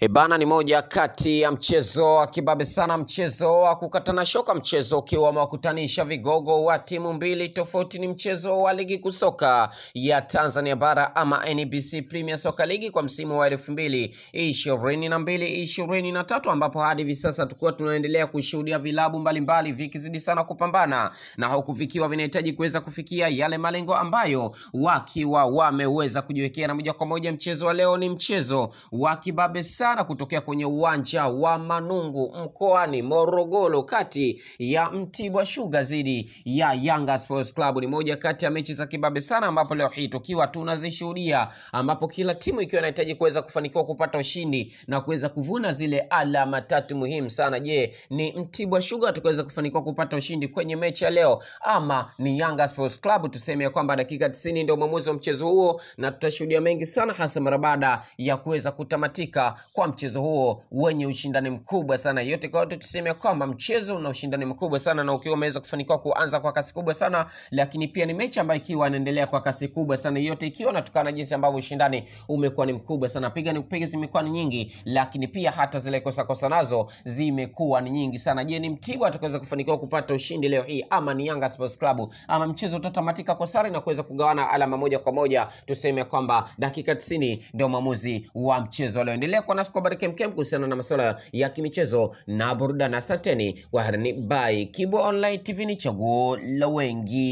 Ebana ni moja kati ya mchezo wa kibabe sana, mchezo wa kukatana shoka, mchezo ukiwa umewakutanisha vigogo wa timu mbili tofauti. Ni mchezo wa ligi kuu soka ya Tanzania bara ama NBC Premier Soccer League kwa msimu wa elfu mbili ishirini na mbili ishirini na tatu ambapo hadi hivi sasa tukuwa tunaendelea kushuhudia vilabu mbalimbali vikizidi sana kupambana na huku vikiwa vinahitaji kuweza kufikia yale malengo ambayo wakiwa wameweza kujiwekea, na moja kwa moja mchezo wa leo ni mchezo wa kibabe sana biashara kutokea kwenye uwanja wa Manungu mkoani Morogoro kati ya Mtibwa Sugar dhidi ya Yanga Sports Club. Ni moja kati ya mechi za kibabe sana, ambapo leo hii tukiwa tunazishuhudia, ambapo kila timu ikiwa inahitaji kuweza kufanikiwa kupata ushindi na kuweza kuvuna zile alama tatu muhimu sana. Je, ni Mtibwa Sugar tukaweza kufanikiwa kupata ushindi kwenye mechi ya leo ama ni Yanga Sports Club? Tuseme ya kwamba dakika 90 ndio mwamuzi wa mchezo huo, na tutashuhudia mengi sana hasa mara baada ya kuweza kutamatika kwa mchezo huo wenye ushindani mkubwa sana. Yote kwa yote, tuseme kwamba mchezo una ushindani mkubwa sana, na ukiwa umeweza kufanikiwa kuanza kwa kasi kubwa sana, lakini pia ni mechi ambayo ikiwa inaendelea kwa kasi kubwa sana, yote ikiwa natokana na jinsi ambavyo ushindani umekuwa ni mkubwa sana. Piga ni kupiga zimekuwa ni nyingi, lakini pia hata zile kosa kosa nazo zimekuwa ni nyingi sana. Je, ni Mtibwa atakaweza kufanikiwa kupata ushindi leo hii ama ni Yanga Sports Club ama mchezo utatamatika kwa sare na kuweza kugawana alama moja kwa moja? Tuseme kwamba dakika 90 ndio maamuzi wa mchezo leo. Endelea kwa na safi kwa habari kemkem kuhusiana na masuala ya kimichezo na burudani. Asanteni, waherini. Bye. Kibo Online TV ni chaguo la wengi.